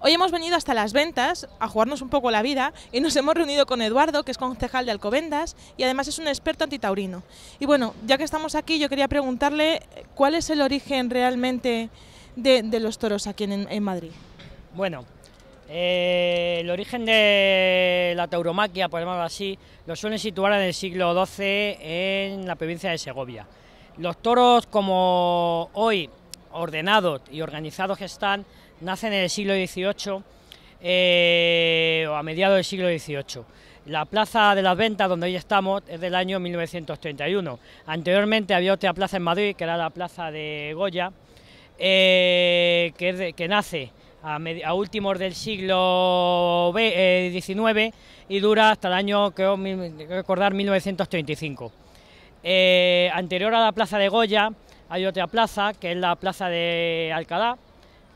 Hoy hemos venido hasta las ventas a jugarnos un poco la vida y nos hemos reunido con Eduardo, que es concejal de Alcobendas y además es un experto antitaurino. Y bueno, ya que estamos aquí, yo quería preguntarle eh, cuál es el origen realmente de, los toros aquí en, en Madrid. Bueno, eh, el origen de la tauromaquia, por llamarlo así, lo suelen situar en el siglo XII en la provincia de Segovia. Los toros, como hoy ordenados y organizados que están, nacen en el siglo XVIII eh, o a mediados del siglo XVIII. La plaza de las ventas donde hoy estamos es del año 1931. Anteriormente había otra plaza en Madrid, que era la plaza de Goya, eh, que nace a, últimos del siglo XIX eh, y dura hasta el año, creo recordar, 1935. Eh, anterior a la Plaza de Goya hay otra plaza, que es la Plaza de Alcalá,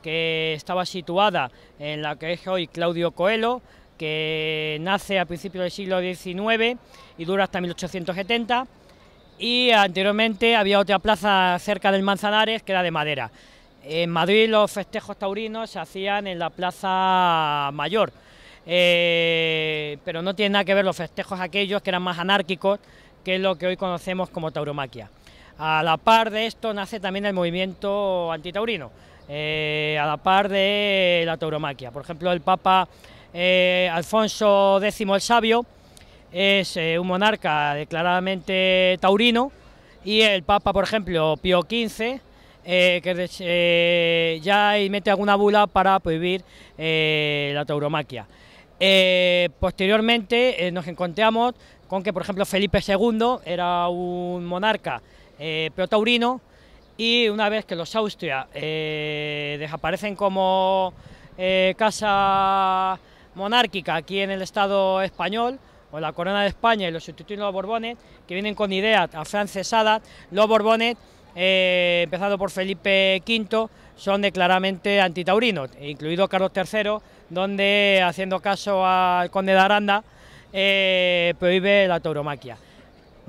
que estaba situada en la que es hoy Claudio Coelho, que nace a principios del siglo XIX y dura hasta 1870. Y anteriormente había otra plaza cerca del Manzanares que era de madera. En Madrid los festejos taurinos se hacían en la Plaza Mayor, eh, pero no tiene nada que ver los festejos aquellos que eran más anárquicos, que es lo que hoy conocemos como tauromaquia. A la par de esto nace también el movimiento antitaurino, eh, a la par de la tauromaquia. Por ejemplo, el Papa eh, Alfonso X el Sabio es un monarca declaradamente taurino y el Papa, por ejemplo, Pío XV, eh, que eh, ya mete alguna bula para prohibir eh, la tauromaquia. posteriormente nos encontramos con que, por ejemplo, Felipe II era un monarca protaurino y una vez que los Austria desaparecen como casa monárquica aquí en el Estado español, o la corona de España y los sustituyen los Borbones, que vienen con ideas afrancesadas, los Borbones eh, empezado por Felipe V, son de claramente antitaurinos, incluido Carlos III, donde, haciendo caso al conde de Aranda, eh, prohíbe la tauromaquia.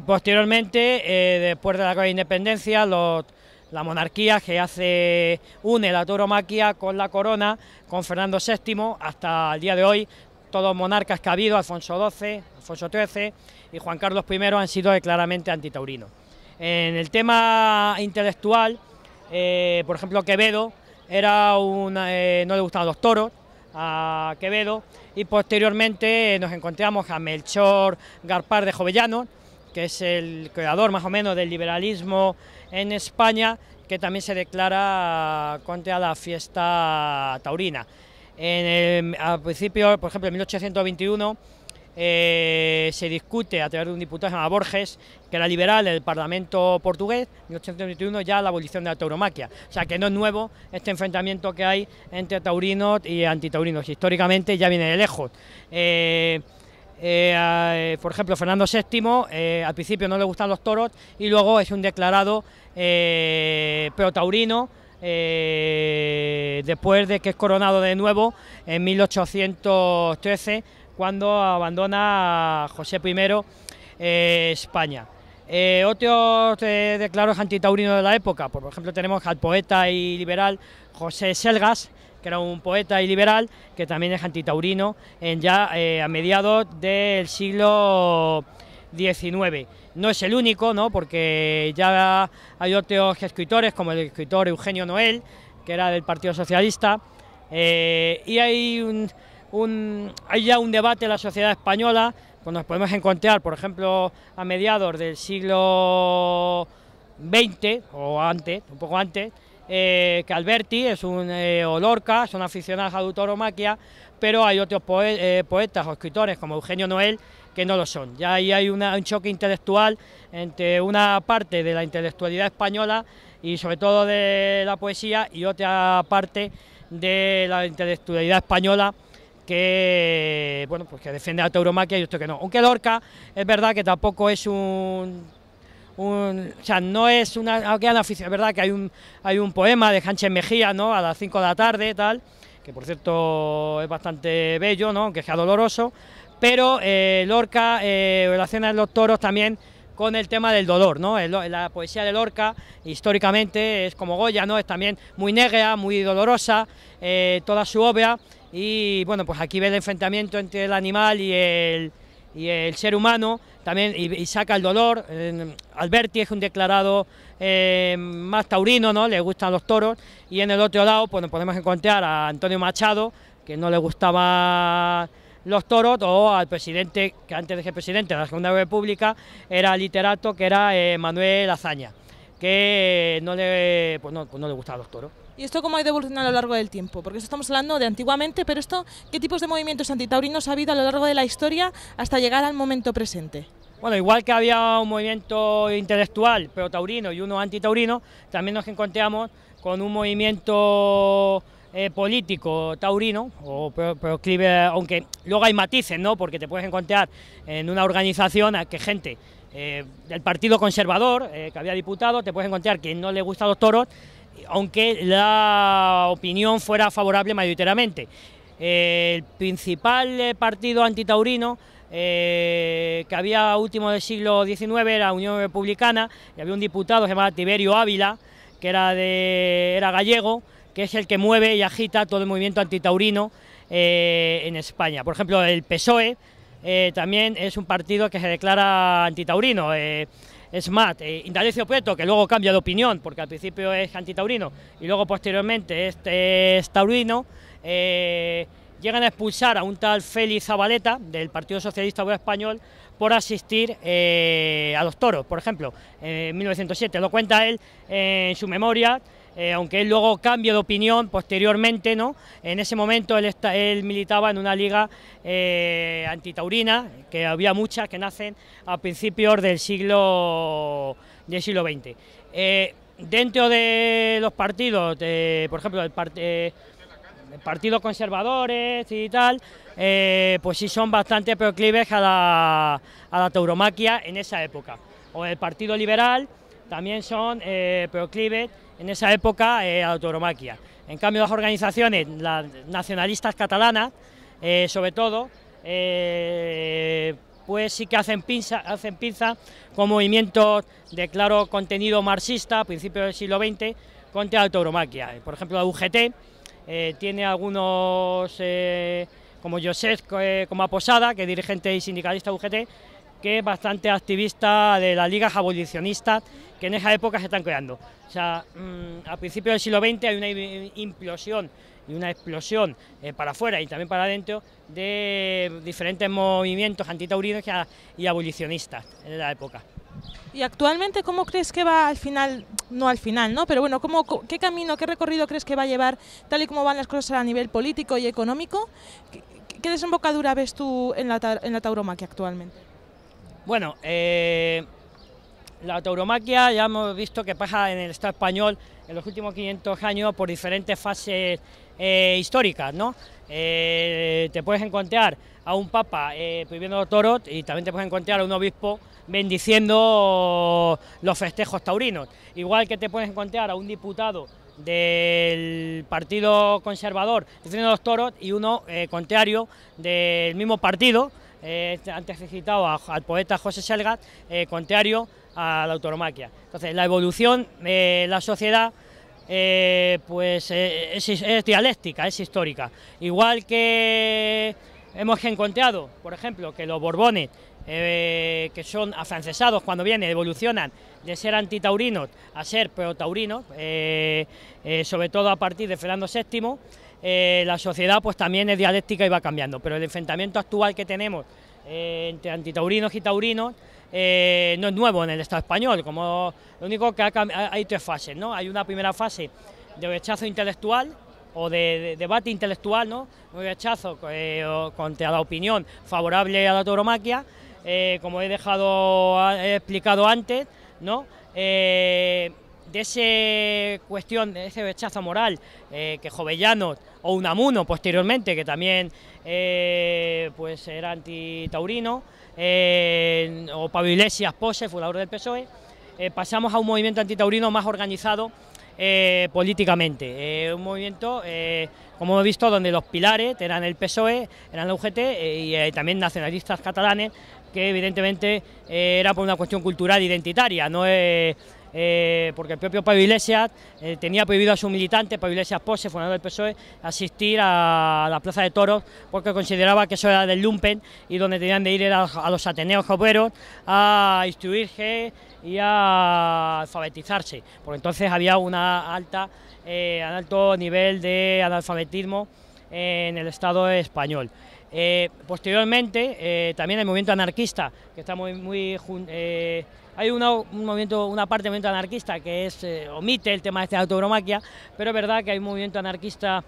Posteriormente, eh, después de la guerra de independencia, la monarquía que hace, une la tauromaquia con la corona, con Fernando VII, hasta el día de hoy, todos monarcas que ha habido, Alfonso XII, Alfonso XIII y Juan Carlos I, han sido claramente antitaurinos. En el tema intelectual, eh, por ejemplo, Quevedo era un eh, no le gustaban los toros a Quevedo y posteriormente nos encontramos a Melchor Garpar de Jovellano, que es el creador más o menos del liberalismo en España, que también se declara contra la fiesta taurina. al principio, por ejemplo, en 1821, eh, se discute a través de un diputado llamado Borges, que era liberal del Parlamento portugués, en 1821 ya la abolición de la tauromaquia. O sea que no es nuevo este enfrentamiento que hay entre taurinos y antitaurinos. Históricamente ya viene de lejos. Eh, eh, por ejemplo, Fernando VII al principio no le gustan los toros y luego es un declarado pro-taurino, después de que es coronado de nuevo en 1813 cuando abandona a José I eh, España. Eh, otros eh, declaros antitaurinos de la época, por ejemplo tenemos al poeta y liberal José Selgas, que era un poeta y liberal, que también es antitaurino, en ya eh, a mediados del siglo XIX. No es el único, ¿no? porque ya hay otros escritores, como el escritor Eugenio Noel, que era del Partido Socialista, eh, y hay un hay ya un debate en la sociedad española, cuando nos podemos encontrar, por ejemplo, a mediados del siglo XX o antes, un poco antes, eh, que Alberti es un eh, olorca, son aficionados a la Maquia, pero hay otros eh, poetas o escritores como Eugenio Noel que no lo son. Ya ahí hay un choque intelectual entre una parte de la intelectualidad española y sobre todo de la poesía y otra parte de la intelectualidad española que bueno pues que defiende a tauromaquia y esto que no. Aunque Lorca es verdad que tampoco es un, un o sea, no es una una afición, es verdad que hay un hay un poema de hanche Mejía, ¿no? A las 5 de la tarde, tal, que por cierto es bastante bello, ¿no? Aunque sea doloroso, pero eh, Lorca eh, relaciona a los toros también con el tema del dolor, ¿no? la poesía de Lorca históricamente es como Goya, ¿no? Es también muy negra, muy dolorosa, eh, toda su obra y bueno, pues aquí ve el enfrentamiento entre el animal y el, y el ser humano también y, saca el dolor. Alberti es un declarado eh, más taurino, ¿no? Le gustan los toros. Y en el otro lado, pues nos podemos encontrar a Antonio Machado, que no le gustaban los toros, o al presidente, que antes de ser presidente de la Segunda República, era literato, que era eh, Manuel Azaña, que eh, no le, pues pues no le gustaban los toros. ¿Y esto cómo ha ido evolucionando a lo largo del tiempo? Porque estamos hablando de antiguamente, pero esto, ¿qué tipos de movimientos antitaurinos ha habido a lo largo de la historia hasta llegar al momento presente? Bueno, igual que había un movimiento intelectual, pero taurino, y uno antitaurino, también nos encontramos con un movimiento eh, político taurino, o proclive, aunque luego hay matices, ¿no? Porque te puedes encontrar en una organización a que gente eh, del Partido Conservador, eh, que había diputado, te puedes encontrar quien no le gusta los toros aunque la opinión fuera favorable mayoritariamente. el principal eh, partido antitaurino eh, que había último del siglo XIX era Unión Republicana, y había un diputado llamado Tiberio Ávila, que era, de, era gallego, que es el que mueve y agita todo el movimiento antitaurino eh, en España. Por ejemplo, el PSOE también es un partido que se declara antitaurino. Smart, eh, Indalecio Prieto, que luego cambia de opinión, porque al principio es antitaurino y luego posteriormente este es taurino, eh, llegan a expulsar a un tal Félix Zabaleta del Partido Socialista Obrero Español por asistir eh, a los toros, por ejemplo, en 1907. Lo cuenta él eh, en su memoria, eh, aunque él luego cambie de opinión posteriormente, ¿no? En ese momento él, militaba en una liga antitaurina, que había muchas que nacen a principios del siglo, siglo XX. dentro de los partidos, por ejemplo, el partido partidos conservadores y tal, eh, pues sí son bastante proclives a la, a la, tauromaquia en esa época. O el Partido Liberal también son eh, proclives en esa época eh, a la tauromaquia. En cambio, las organizaciones, las nacionalistas catalanas, sobre todo, pues sí que hacen pinza, hacen pinza con movimientos de claro contenido marxista a principios del siglo XX contra la tauromaquia. Por ejemplo, la UGT, eh, tiene algunos, eh, como Josef eh, como Aposada que es dirigente y sindicalista UGT, que es bastante activista de las ligas abolicionistas que en esa época se están creando. O sea, mm, a principios del siglo XX hay una implosión y una explosión para afuera y también para adentro de diferentes movimientos antitaurinos y abolicionistas en la época. ¿Y actualmente cómo crees que va al final, no al final, ¿no? Pero bueno, ¿cómo, ¿qué camino, qué recorrido crees que va a llevar, tal y como van las cosas a nivel político y económico? ¿Qué, desembocadura ves tú en la, en la tauromaquia actualmente? Bueno, eh, la tauromaquia ya hemos visto que pasa en el Estado español en los últimos 500 años por diferentes fases eh, históricas, ¿no? Eh, te puedes encontrar a un papa eh, prohibiendo los toros y también te puedes encontrar a un obispo bendiciendo los festejos taurinos. Igual que te puedes encontrar a un diputado del Partido Conservador diciendo los toros y uno eh, contrario del mismo partido, antes he al poeta José Selgat, contrario a la autonomaquia. Entonces, la evolución de la sociedad eh, pues eh, es, dialéctica, es histórica. Igual que hemos encontrado, por ejemplo, que los borbones, eh, que son afrancesados cuando vienen, evolucionan de ser antitaurinos a ser protaurinos, sobre todo a partir de Fernando VII, la sociedad pues también es dialéctica y va cambiando. Pero el enfrentamiento actual que tenemos entre antitaurinos y taurinos eh, no es nuevo en el Estado español, como lo único que hay tres fases, ¿no? Hay una primera fase de rechazo intelectual o de, debate intelectual, ¿no? Un rechazo eh, contra la opinión favorable a la tauromaquia, eh, como he dejado explicado antes, ¿no? de esa cuestión, de ese rechazo moral eh, que Jovellanos o Unamuno posteriormente, que también eh, pues era antitaurino, eh, o Pablo Iglesias Pose, fundador del PSOE, eh, pasamos a un movimiento antitaurino más organizado políticamente. un movimiento, como hemos visto, donde los pilares eran el PSOE, eran la UGT y también nacionalistas catalanes, que evidentemente era por una cuestión cultural identitaria, no es eh, porque el propio Pablo Iglesias eh, tenía prohibido a su militante, Pablo Iglesias Pose, fundador del PSOE, asistir a, la Plaza de Toros porque consideraba que eso era del lumpen y donde tenían de ir a los Ateneos Obreros a instruirse y a alfabetizarse, porque entonces había una alta, eh, un alto nivel de analfabetismo en el Estado español. posteriormente, también el movimiento anarquista, que está muy, muy hay una, un movimiento, una parte del movimiento anarquista que es, eh, omite el tema de esta autobromaquia, pero es verdad que hay un movimiento anarquista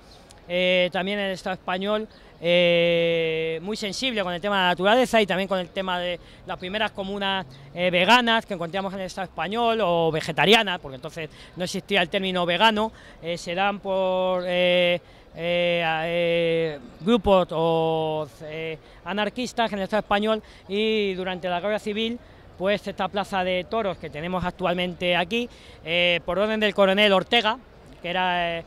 eh, también en el Estado español eh, muy sensible con el tema de la naturaleza y también con el tema de las primeras comunas veganas que encontramos en el Estado español o vegetarianas, porque entonces no existía el término vegano, se dan por grupos o anarquistas en el Estado español y durante la guerra civil pues esta plaza de toros que tenemos actualmente aquí, eh, por orden del coronel Ortega, que era, eh,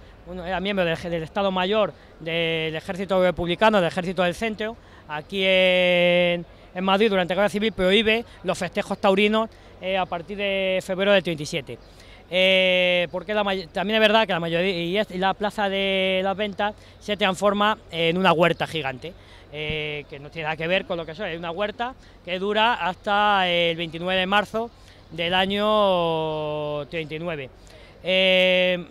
miembro del, Estado Mayor del Ejército Republicano, del Ejército del Centro, aquí en, Madrid durante la Guerra Civil prohíbe los festejos taurinos eh, a partir de febrero del 37. porque también es verdad que la mayoría y la plaza de las ventas se transforma en una huerta gigante. Eh, que no tiene nada que ver con lo que soy, es una huerta que dura hasta el 29 de marzo del año 39. en eh,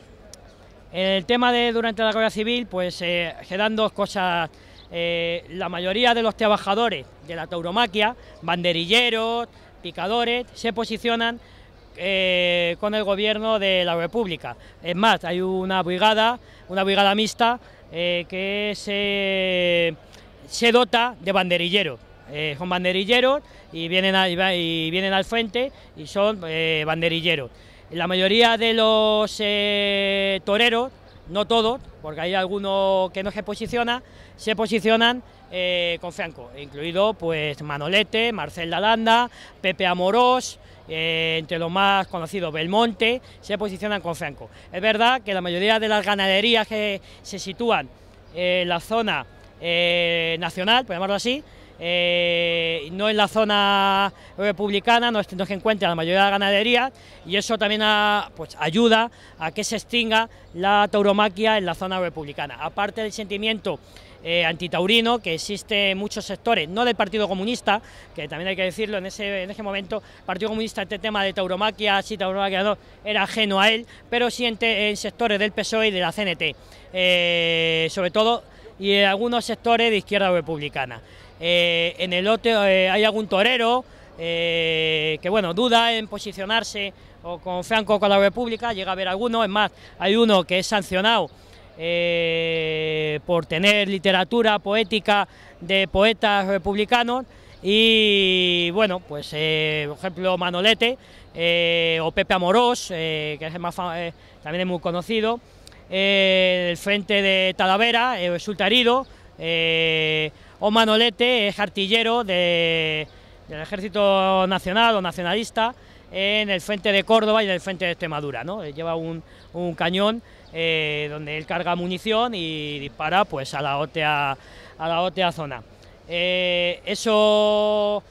el tema de durante la guerra civil, pues se eh, dan dos cosas. la mayoría de los trabajadores de la tauromaquia, banderilleros, picadores, se posicionan con el gobierno de la República. Es más, hay una brigada, una brigada mixta que se se dota de banderilleros. Eh, son banderilleros y vienen, y vienen al frente y son eh, banderilleros. La mayoría de los eh, toreros, no todos, porque hay algunos que no se posiciona, se posicionan con Franco, incluido pues Manolete, Marcel Dalanda... Pepe Amorós, entre los más conocidos, Belmonte, se posicionan con Franco. Es verdad que la mayoría de las ganaderías que se sitúan en la zona eh, nacional, por llamarlo así, eh, no en la zona republicana, no, que se encuentra la mayoría de la ganadería y eso también pues, ayuda a que se extinga la tauromaquia en la zona republicana. Aparte del sentimiento eh, antitaurino que existe en muchos sectores, no del Partido Comunista, que también hay que decirlo, en ese, en ese momento Partido Comunista este tema de tauromaquia, ...si tauromaquia no, era ajeno a él, pero sí en, sectores del PSOE y de la CNT. Eh, sobre todo y algunos sectores de izquierda republicana. Eh, en el otro eh, hay algún torero eh, que bueno duda en posicionarse o con Franco o con la República, llega a haber alguno, es más, hay uno que es sancionado por tener literatura poética de poetas republicanos y bueno, pues por ejemplo Manolete o Pepe Amorós, que es más también es muy conocido, ...en eh, el frente de Talavera eh, resulta herido, eh, o Manolete es artillero del Ejército Nacional o nacionalista en el frente de Córdoba y en el frente de Extremadura. ¿no? Lleva un, cañón donde él carga munición y dispara pues, a, la otea, a la otea zona. eso,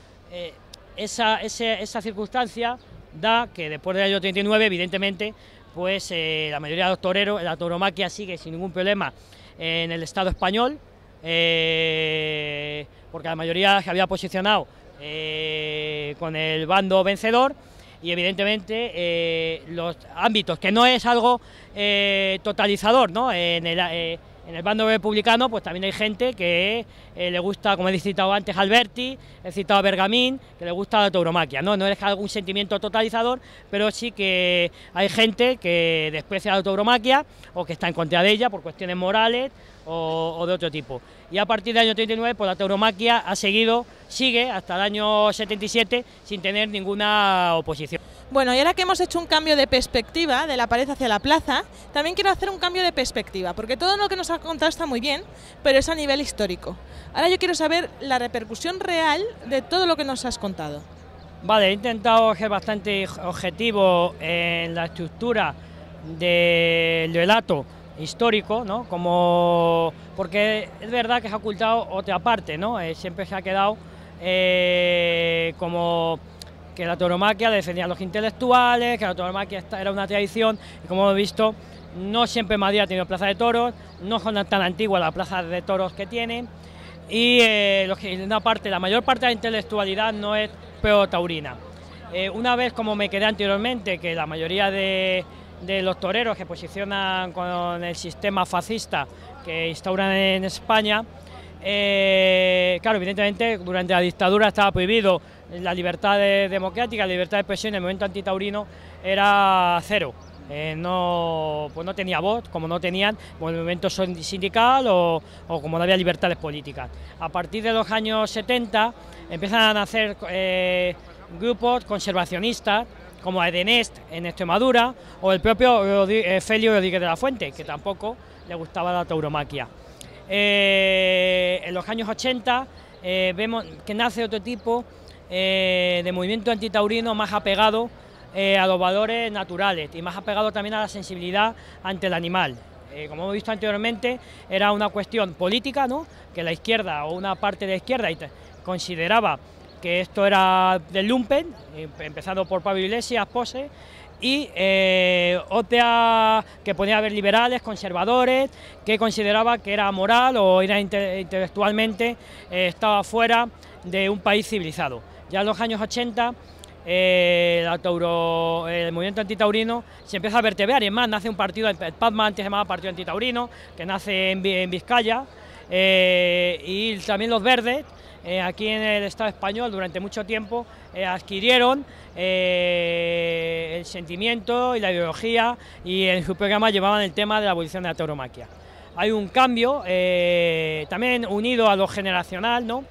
esa, esa circunstancia da que después del año 39, evidentemente, pues eh, la mayoría de los toreros, la toromaquia sigue sin ningún problema en el Estado español, eh, porque la mayoría se había posicionado eh, con el bando vencedor y evidentemente los ámbitos, que no es algo totalizador, ¿no? En el bando republicano pues también hay gente que eh, le gusta, como he citado antes, Alberti, he citado a Bergamín, que le gusta la tauromaquia, ¿no? No es algún sentimiento totalizador, pero sí que hay gente que desprecia la tauromaquia o que está en contra de ella por cuestiones morales o, de otro tipo. Y a partir del año 39, pues, la tauromaquia ha seguido, sigue hasta el año 77 sin tener ninguna oposición. Bueno, y ahora que hemos hecho un cambio de perspectiva de la pared hacia la plaza, también quiero hacer un cambio de perspectiva, porque todo lo que nos has contado está muy bien, pero es a nivel histórico. Ahora yo quiero saber la repercusión real de todo lo que nos has contado. Vale, he intentado ser bastante objetivo en la estructura del relato histórico, ¿no? Como porque es verdad que se ha ocultado otra parte, ¿no? Eh, siempre se ha quedado eh, como que la toromaquia defendía a los intelectuales, que la toromaquia era una tradición, y como hemos visto, no siempre Madrid ha tenido plaza de toros, no son tan antiguas las plazas de toros que tienen, y eh, una parte, la mayor parte de la intelectualidad no es peor taurina eh, una vez, como me quedé anteriormente, que la mayoría de, los toreros que posicionan con el sistema fascista que instauran en España, eh, claro, evidentemente durante la dictadura estaba prohibido la libertad democrática, la libertad de expresión en el momento antitaurino era cero. Eh, no, pues no tenía voz, como no tenían el movimiento sindical o, como no había libertades políticas. A partir de los años 70 empiezan a nacer eh, grupos conservacionistas como Edenest en Extremadura o el propio eh, Felio Rodríguez de la Fuente, que tampoco le gustaba la tauromaquia. en los años 80 vemos que nace otro tipo eh, de movimiento antitaurino más apegado eh, a los valores naturales y más apegado también a la sensibilidad ante el animal. Eh, como hemos visto anteriormente, era una cuestión política, que la izquierda o una parte de la izquierda consideraba que esto era del lumpen, empezando por Pablo Iglesias, Pose, y eh, otra que podía haber liberales, conservadores, que consideraba que era moral o era intelectualmente, estaba fuera de un país civilizado. Ya en los años 80 el, eh, el movimiento antitaurino se empieza a vertebrar y es más, nace un partido, el PADMA antes se llamaba Partido Antitaurino, que nace en, Vizcaya, eh, y también los verdes, eh, aquí en el Estado español durante mucho tiempo, adquirieron el sentimiento y la ideología y en su programa llevaban el tema de la abolición de la tauromaquia. Hay un cambio, también unido a lo generacional, ¿no?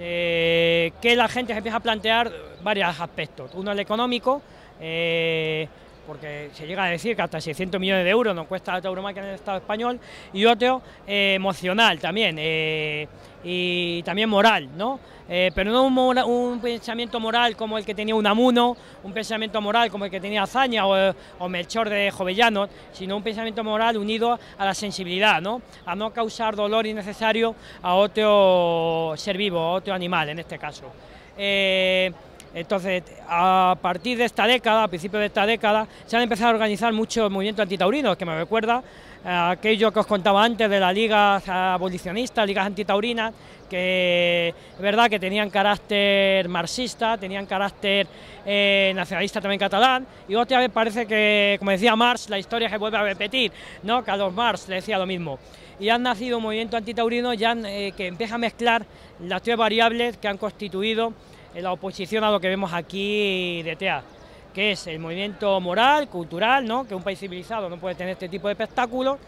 Eh, que la gente se empieza a plantear varios aspectos. Uno el económico, eh, porque se llega a decir que hasta 600 millones de euros nos cuesta la que en el Estado español, y otro eh, emocional también, eh, y también moral, ¿no? Eh, pero no un, pensamiento moral como el que tenía Unamuno, un pensamiento moral como el que tenía Azaña o, o Melchor de Jovellanos, sino un pensamiento moral unido a la sensibilidad, ¿no? A no causar dolor innecesario a otro ser vivo, a otro animal en este caso. Entonces, a partir de esta década, a principios de esta década, se han empezado a organizar muchos movimientos antitaurinos, que me recuerda aquello que os contaba antes de las ligas abolicionistas, ligas antitaurinas, que es verdad que tenían carácter marxista, tenían carácter eh, nacionalista también catalán, y otra vez parece que, como decía Marx, la historia se vuelve a repetir, ¿no? Carlos Marx le decía lo mismo. Y han nacido movimientos antitaurinos ya, eh, que empieza a mezclar las tres variables que han constituido en la oposición a lo que vemos aquí de TEA, que es el movimiento moral, cultural, ¿no? que un país civilizado no puede tener este tipo de espectáculos,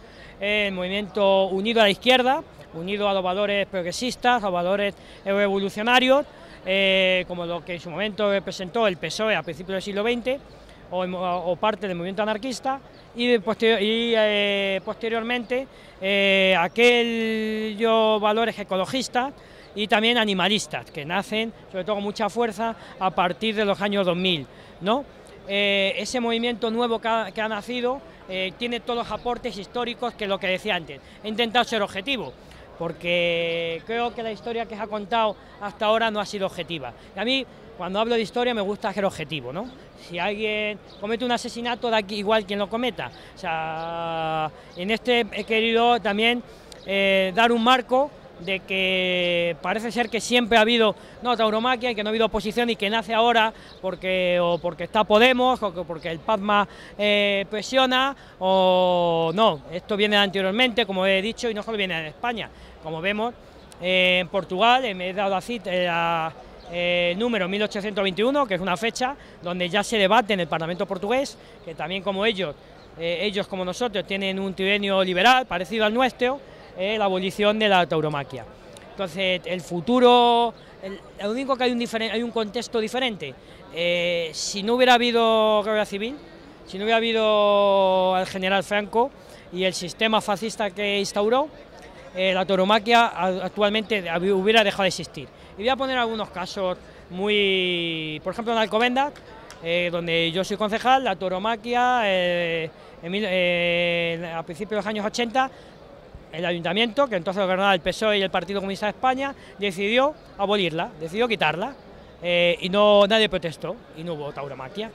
el movimiento unido a la izquierda, unido a los valores progresistas, a los valores revolucionarios, eh, como lo que en su momento presentó el PSOE a principios del siglo XX, o, parte del movimiento anarquista, y, eh, posteriormente eh, aquellos valores ecologistas, y también animalistas, que nacen, sobre todo con mucha fuerza, a partir de los años 2000. ¿no? Eh, ese movimiento nuevo que ha, nacido eh, tiene todos los aportes históricos que lo que decía antes. He intentado ser objetivo, porque creo que la historia que se ha contado hasta ahora no ha sido objetiva. Y a mí, cuando hablo de historia, me gusta ser objetivo, ¿no? Si alguien comete un asesinato, da igual quien lo cometa. O sea, en este he querido también eh, dar un marco de que parece ser que siempre ha habido no tauromaquia y que no ha habido oposición y que nace ahora porque porque está Podemos o porque el PASMA eh, presiona o no, esto viene anteriormente como he dicho y no solo viene en España, como vemos eh, en Portugal eh, me he dado la cita el número 1821, que es una fecha donde ya se debate en el Parlamento portugués, que también como ellos, ellos como nosotros tienen un trienio liberal parecido al nuestro, eh, la abolición de la tauromaquia. Entonces, el futuro, lo único que hay un, hay un contexto diferente. Eh, si no hubiera habido guerra civil, si no hubiera habido el general Franco y el sistema fascista que instauró, eh, la tauromaquia actualmente hubiera dejado de existir. Y voy a poner algunos casos muy, por ejemplo, en Alcobenda... donde yo soy concejal, la tauromaquia a principios de los años 80 el ayuntamiento, que entonces gobernaba el PSOE y el Partido Comunista de España, decidió abolirla, decidió quitarla, eh, y no nadie protestó, y no hubo tauromaquia.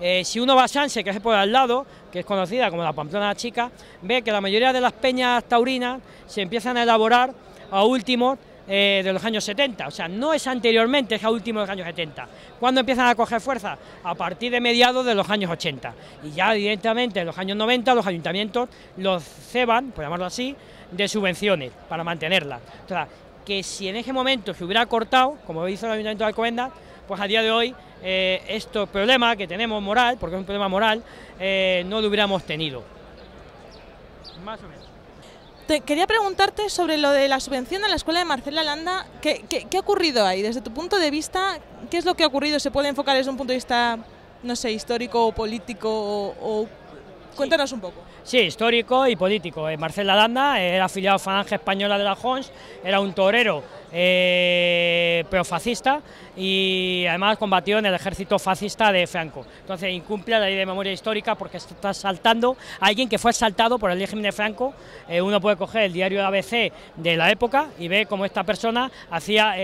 Eh, si uno va a Sánchez, que es por al lado, que es conocida como la Pamplona Chica, ve que la mayoría de las peñas taurinas se empiezan a elaborar a últimos eh, de los años 70, o sea, no es anteriormente, es a últimos de los años 70. ¿Cuándo empiezan a coger fuerza? A partir de mediados de los años 80. Y ya directamente en los años 90 los ayuntamientos los ceban, por llamarlo así, de subvenciones para mantenerla. O sea, que si en ese momento se hubiera cortado, como hizo el Ayuntamiento de Alcobendas, pues a día de hoy eh, este problema que tenemos moral, porque es un problema moral, eh, no lo hubiéramos tenido. Más o menos. quería preguntarte sobre lo de la subvención a la escuela de Marcela Landa. ¿Qué, ¿Qué, ha ocurrido ahí? Desde tu punto de vista, ¿qué es lo que ha ocurrido? ¿Se puede enfocar desde un punto de vista, no sé, histórico o político o, o Cuéntanos un poco. Sí, histórico y político. Eh, Marcela Landa eh, era afiliado a Falange Española de la Jons, era un torero eh, pero fascista y además combatió en el ejército fascista de Franco. Entonces incumple la ley de memoria histórica porque está saltando a alguien que fue asaltado por el régimen de Franco. Eh, uno puede coger el diario ABC de la época y ve cómo esta persona hacía...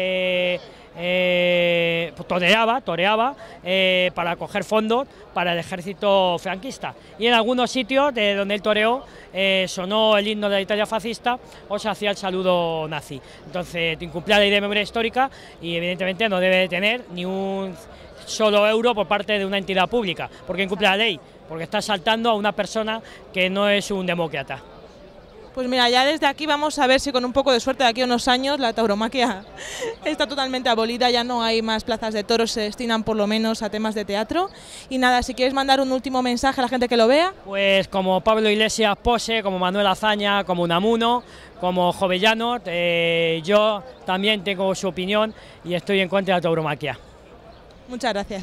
Eh, pues toreaba, toreaba eh, para coger fondos para el ejército franquista. Y en algunos sitios de donde él toreó eh, sonó el himno de la Italia fascista o se hacía el saludo nazi. Entonces, incumplía la ley de memoria histórica y evidentemente no debe tener ni un solo euro por parte de una entidad pública, porque incumple la ley, porque está saltando a una persona que no es un demócrata. Pues mira, ya desde aquí vamos a ver si con un poco de suerte de aquí a unos años la tauromaquia está totalmente abolida, ya no hay más plazas de toros, se destinan por lo menos a temas de teatro. Y nada, si quieres mandar un último mensaje a la gente que lo vea. Pues como Pablo Iglesias Pose, como Manuel Azaña, como Unamuno, como Jovellano, eh, yo también tengo su opinión y estoy en contra de la tauromaquia. Muchas gracias.